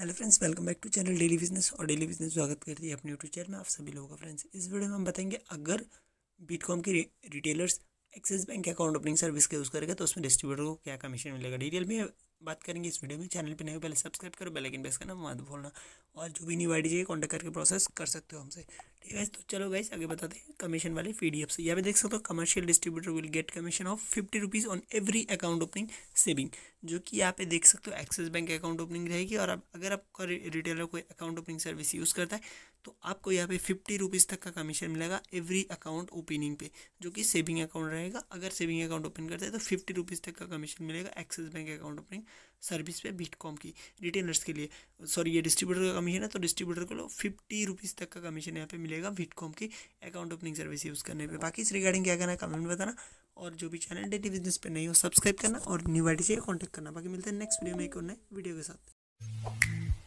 hello friends welcome back to channel daily business और daily business स्वागत करती है अपने यूट्यूब चैनल में आप सभी लोगों का फ्रेंड्स इस वीडियो में हम बताएंगे अगर बीटकॉम के रिटेलर्स एक्सिस बैंक के अकाउंट ओपनिंग सर्विस का यूज़ करेगा तो उसमें डिस्ट्रीब्यूटर को क्या कमीशन मिलेगा डिटेल में बात करेंगे इस वीडियो में चैनल पर नहीं पहले सब्सक्राइब करो बेलाइकन प्रेस करना मत भूलना और जो भी नहीं आई डी चाहिए कॉन्टैक्ट करके प्रोसेस कर सकते हो हमसे वैसे तो चलो गाइस आगे बताते हैं कमीशन वाले पीडीएफ से यहाँ पे देख सकते हो commercial distributor will get commission of fifty rupees on every account opening saving जो कि यहाँ पे देख सकते हो एक्सिस बैंक अकाउंट ओपनिंग रहेगी और आप अगर आपका रिटेलर कोई अकाउंट ओपनिंग सर्विस यूज़ करता है तो आपको यहाँ पे फिफ्टी रुपीज़ तक का कमीशन मिलेगा एवरी अकाउंट ओपनिंग पे जो कि सेविंग अकाउंट रहेगा अगर सेविंग अकाउंट ओपन करते हैं तो फिफ्टी रुपीज़ तक का कमीशन मिलेगा Axis bank account opening service पे बीटकॉम की रिटेलर्स के लिए सॉरी ये डिस्ट्रीब्यूटर का कमीशन है तो डिस्ट्रीब्यूटर को फिफ्टी रुपीज़ तक का कमीशन यहाँ पे मिलेगा मिलेगा विटकॉम की अकाउंट ओपनिंग सर्विस यूज़ करने पे बाकी इस रिगार्डिंग क्या करना है कमेंट बताना और जो भी चैनल डेटी बिजनेस पे नहीं हो सब्सक्राइब करना और न्यू आई से कॉन्टैक्ट करना बाकी मिलते हैं नेक्स्ट वीडियो में एक और नए वीडियो के साथ